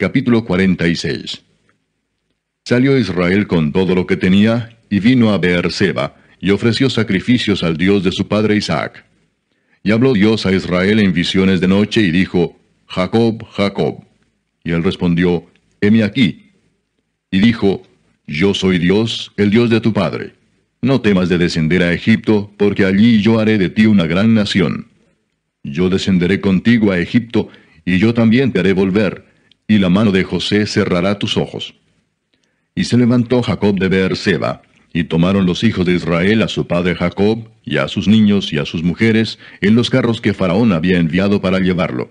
Capítulo 46 Salió Israel con todo lo que tenía, y vino a Beerseba, y ofreció sacrificios al Dios de su padre Isaac. Y habló Dios a Israel en visiones de noche, y dijo, Jacob, Jacob. Y él respondió, Heme aquí. Y dijo, Yo soy Dios, el Dios de tu padre. No temas de descender a Egipto, porque allí yo haré de ti una gran nación. Yo descenderé contigo a Egipto, y yo también te haré volver, y la mano de José cerrará tus ojos. Y se levantó Jacob de Seba, y tomaron los hijos de Israel a su padre Jacob, y a sus niños y a sus mujeres, en los carros que Faraón había enviado para llevarlo.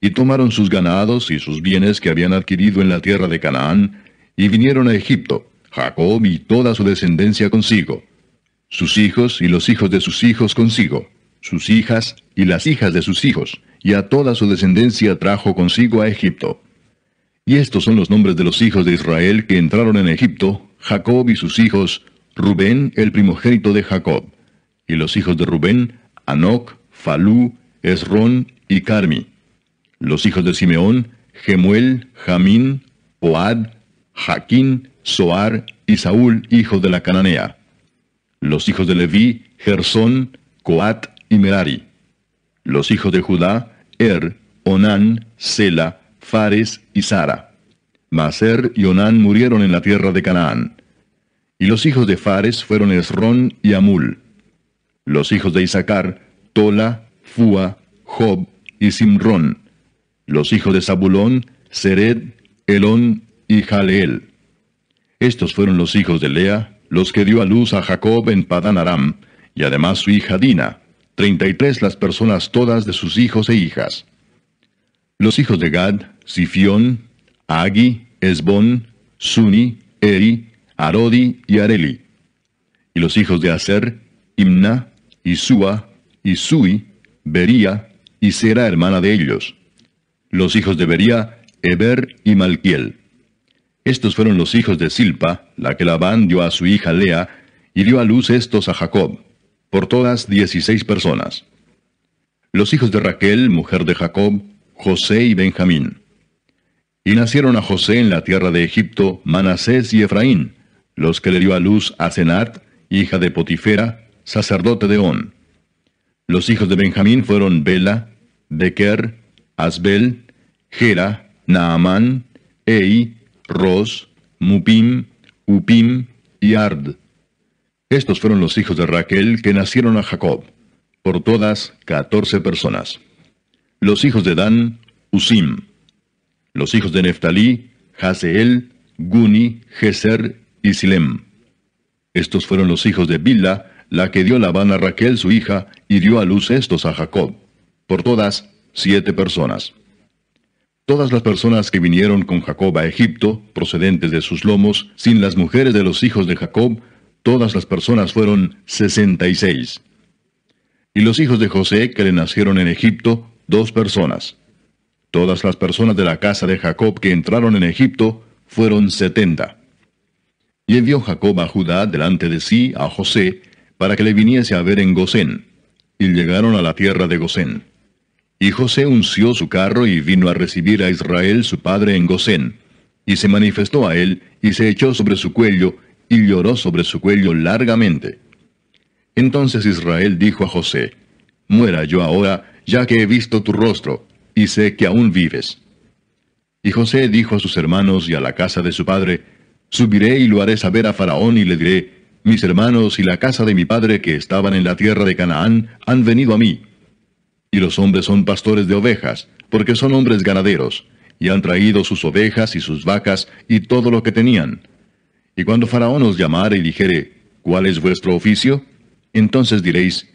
Y tomaron sus ganados y sus bienes que habían adquirido en la tierra de Canaán, y vinieron a Egipto, Jacob y toda su descendencia consigo, sus hijos y los hijos de sus hijos consigo, sus hijas y las hijas de sus hijos, y a toda su descendencia trajo consigo a Egipto. Y estos son los nombres de los hijos de Israel que entraron en Egipto, Jacob y sus hijos, Rubén, el primogénito de Jacob. Y los hijos de Rubén, Anoc, Falú, Esrón y Carmi. Los hijos de Simeón, Gemuel, Jamín, Oad, Jaquín, Soar y Saúl, hijo de la Cananea. Los hijos de Leví, Gersón, Coat y Merari. Los hijos de Judá, Er, Onán, Sela, Fares y Sara. Mas er y Onán murieron en la tierra de Canaán. Y los hijos de Fares fueron Esrón y Amul. Los hijos de Isaacar, Tola, Fua, Job y Simrón. Los hijos de Zabulón, Sered, Elón y Jaleel. Estos fueron los hijos de Lea, los que dio a luz a Jacob en Padán Aram, y además su hija Dina treinta y tres las personas todas de sus hijos e hijas. Los hijos de Gad, Sifión, Agi, Esbón, Suni, Eri, Arodi y Areli. Y los hijos de Aser, Imna, Isua, Isui, Bería, y será hermana de ellos. Los hijos de Bería, Eber y Malquiel. Estos fueron los hijos de Silpa, la que Labán dio a su hija Lea, y dio a luz estos a Jacob por todas dieciséis personas. Los hijos de Raquel, mujer de Jacob, José y Benjamín. Y nacieron a José en la tierra de Egipto Manasés y Efraín, los que le dio a luz a hija de Potifera, sacerdote de On. Los hijos de Benjamín fueron Bela, Deker, Asbel, Gera, Naamán, Ei, Ros, Mupim, Upim y Ard. Estos fueron los hijos de Raquel que nacieron a Jacob, por todas catorce personas. Los hijos de Dan, Usim. Los hijos de Neftalí, Haseel, Guni, Geser y Silem. Estos fueron los hijos de Bila, la que dio Labán a Raquel su hija, y dio a luz estos a Jacob. Por todas, siete personas. Todas las personas que vinieron con Jacob a Egipto, procedentes de sus lomos, sin las mujeres de los hijos de Jacob, todas las personas fueron 66. Y los hijos de José que le nacieron en Egipto, dos personas. Todas las personas de la casa de Jacob que entraron en Egipto fueron setenta. Y envió Jacob a Judá delante de sí a José, para que le viniese a ver en Gosén. Y llegaron a la tierra de Gosén. Y José unció su carro y vino a recibir a Israel su padre en Gosén. Y se manifestó a él, y se echó sobre su cuello, y lloró sobre su cuello largamente. Entonces Israel dijo a José, Muera yo ahora, ya que he visto tu rostro, y sé que aún vives. Y José dijo a sus hermanos y a la casa de su padre, Subiré y lo haré saber a Faraón y le diré, Mis hermanos y la casa de mi padre que estaban en la tierra de Canaán han venido a mí. Y los hombres son pastores de ovejas, porque son hombres ganaderos, y han traído sus ovejas y sus vacas y todo lo que tenían y cuando Faraón os llamare y dijere, ¿cuál es vuestro oficio? Entonces diréis,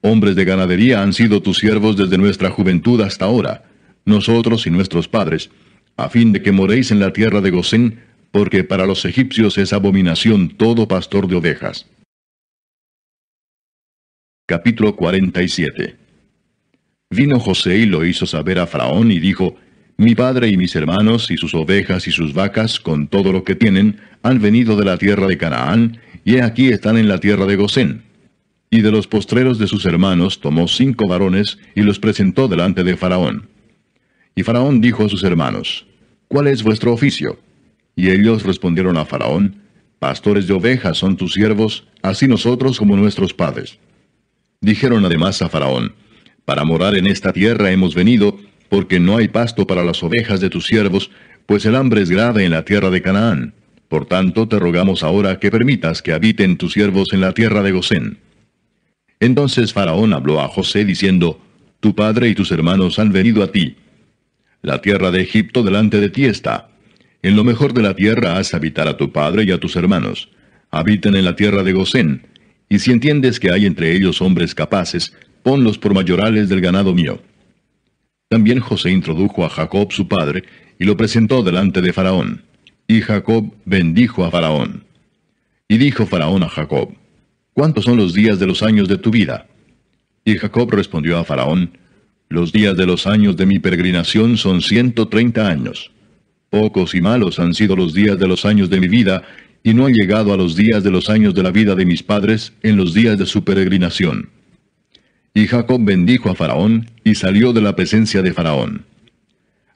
hombres de ganadería han sido tus siervos desde nuestra juventud hasta ahora, nosotros y nuestros padres, a fin de que moréis en la tierra de Gosén, porque para los egipcios es abominación todo pastor de ovejas. Capítulo 47 Vino José y lo hizo saber a Faraón y dijo, Mi padre y mis hermanos y sus ovejas y sus vacas con todo lo que tienen, han venido de la tierra de Canaán, y he aquí están en la tierra de Gosén. Y de los postreros de sus hermanos tomó cinco varones, y los presentó delante de Faraón. Y Faraón dijo a sus hermanos, ¿Cuál es vuestro oficio? Y ellos respondieron a Faraón, Pastores de ovejas son tus siervos, así nosotros como nuestros padres. Dijeron además a Faraón, Para morar en esta tierra hemos venido, porque no hay pasto para las ovejas de tus siervos, pues el hambre es grave en la tierra de Canaán. Por tanto, te rogamos ahora que permitas que habiten tus siervos en la tierra de Gosén. Entonces Faraón habló a José diciendo, Tu padre y tus hermanos han venido a ti. La tierra de Egipto delante de ti está. En lo mejor de la tierra has habitar a tu padre y a tus hermanos. Habiten en la tierra de Gosén, y si entiendes que hay entre ellos hombres capaces, ponlos por mayorales del ganado mío. También José introdujo a Jacob su padre, y lo presentó delante de Faraón. Y Jacob bendijo a Faraón. Y dijo Faraón a Jacob, ¿cuántos son los días de los años de tu vida? Y Jacob respondió a Faraón, los días de los años de mi peregrinación son ciento treinta años. Pocos y malos han sido los días de los años de mi vida, y no han llegado a los días de los años de la vida de mis padres en los días de su peregrinación. Y Jacob bendijo a Faraón, y salió de la presencia de Faraón.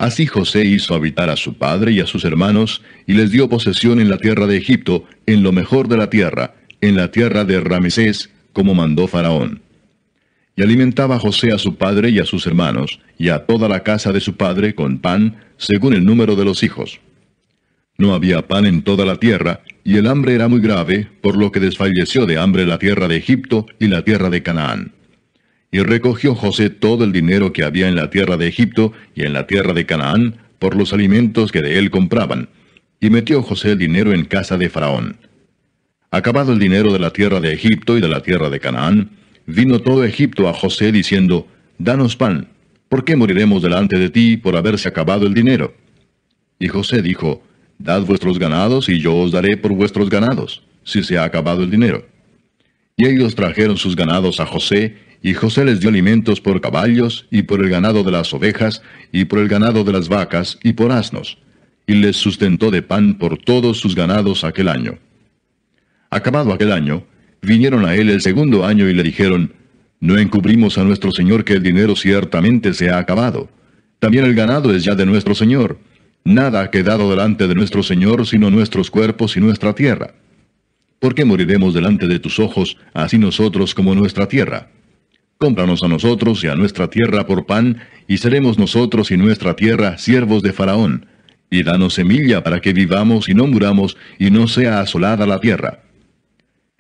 Así José hizo habitar a su padre y a sus hermanos, y les dio posesión en la tierra de Egipto, en lo mejor de la tierra, en la tierra de Ramesés, como mandó Faraón. Y alimentaba José a su padre y a sus hermanos, y a toda la casa de su padre con pan, según el número de los hijos. No había pan en toda la tierra, y el hambre era muy grave, por lo que desfalleció de hambre la tierra de Egipto y la tierra de Canaán. Y recogió José todo el dinero que había en la tierra de Egipto y en la tierra de Canaán por los alimentos que de él compraban. Y metió José el dinero en casa de Faraón. Acabado el dinero de la tierra de Egipto y de la tierra de Canaán, vino todo Egipto a José diciendo, Danos pan, ¿por qué moriremos delante de ti por haberse acabado el dinero? Y José dijo, Dad vuestros ganados y yo os daré por vuestros ganados, si se ha acabado el dinero. Y ellos trajeron sus ganados a José, y José les dio alimentos por caballos, y por el ganado de las ovejas, y por el ganado de las vacas, y por asnos. Y les sustentó de pan por todos sus ganados aquel año. Acabado aquel año, vinieron a él el segundo año y le dijeron, No encubrimos a nuestro Señor que el dinero ciertamente se ha acabado. También el ganado es ya de nuestro Señor. Nada ha quedado delante de nuestro Señor sino nuestros cuerpos y nuestra tierra. ¿Por qué moriremos delante de tus ojos, así nosotros como nuestra tierra? Cómpranos a nosotros y a nuestra tierra por pan, y seremos nosotros y nuestra tierra siervos de Faraón. Y danos semilla para que vivamos y no muramos, y no sea asolada la tierra.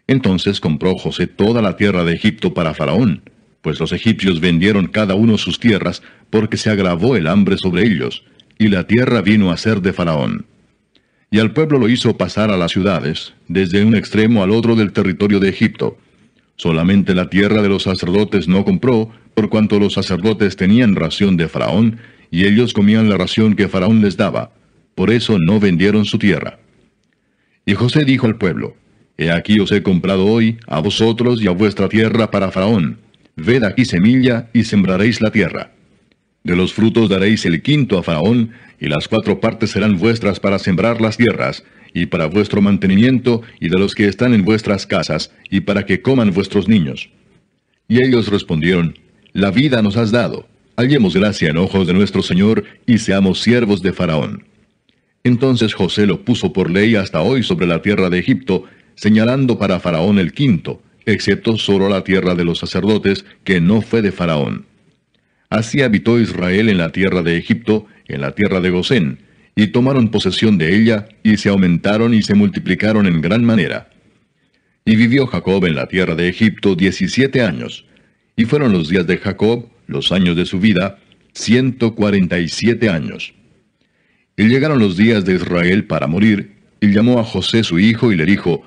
Entonces compró José toda la tierra de Egipto para Faraón, pues los egipcios vendieron cada uno sus tierras, porque se agravó el hambre sobre ellos, y la tierra vino a ser de Faraón. Y al pueblo lo hizo pasar a las ciudades, desde un extremo al otro del territorio de Egipto, Solamente la tierra de los sacerdotes no compró, por cuanto los sacerdotes tenían ración de Faraón, y ellos comían la ración que Faraón les daba. Por eso no vendieron su tierra. Y José dijo al pueblo, He aquí os he comprado hoy, a vosotros y a vuestra tierra para Faraón. Ved aquí semilla, y sembraréis la tierra. De los frutos daréis el quinto a Faraón, y las cuatro partes serán vuestras para sembrar las tierras, y para vuestro mantenimiento y de los que están en vuestras casas, y para que coman vuestros niños. Y ellos respondieron, La vida nos has dado, hallemos gracia en ojos de nuestro Señor, y seamos siervos de Faraón. Entonces José lo puso por ley hasta hoy sobre la tierra de Egipto, señalando para Faraón el quinto, excepto solo la tierra de los sacerdotes, que no fue de Faraón. Así habitó Israel en la tierra de Egipto, en la tierra de Gosén, y tomaron posesión de ella, y se aumentaron y se multiplicaron en gran manera. Y vivió Jacob en la tierra de Egipto diecisiete años, y fueron los días de Jacob, los años de su vida, ciento cuarenta y siete años. Y llegaron los días de Israel para morir, y llamó a José su hijo y le dijo,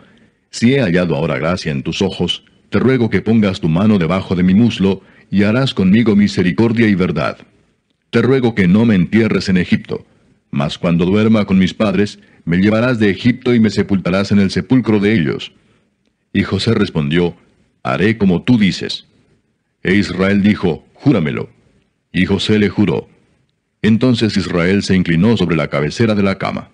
Si he hallado ahora gracia en tus ojos, te ruego que pongas tu mano debajo de mi muslo, y harás conmigo misericordia y verdad. Te ruego que no me entierres en Egipto mas cuando duerma con mis padres, me llevarás de Egipto y me sepultarás en el sepulcro de ellos. Y José respondió, Haré como tú dices. E Israel dijo, Júramelo. Y José le juró. Entonces Israel se inclinó sobre la cabecera de la cama.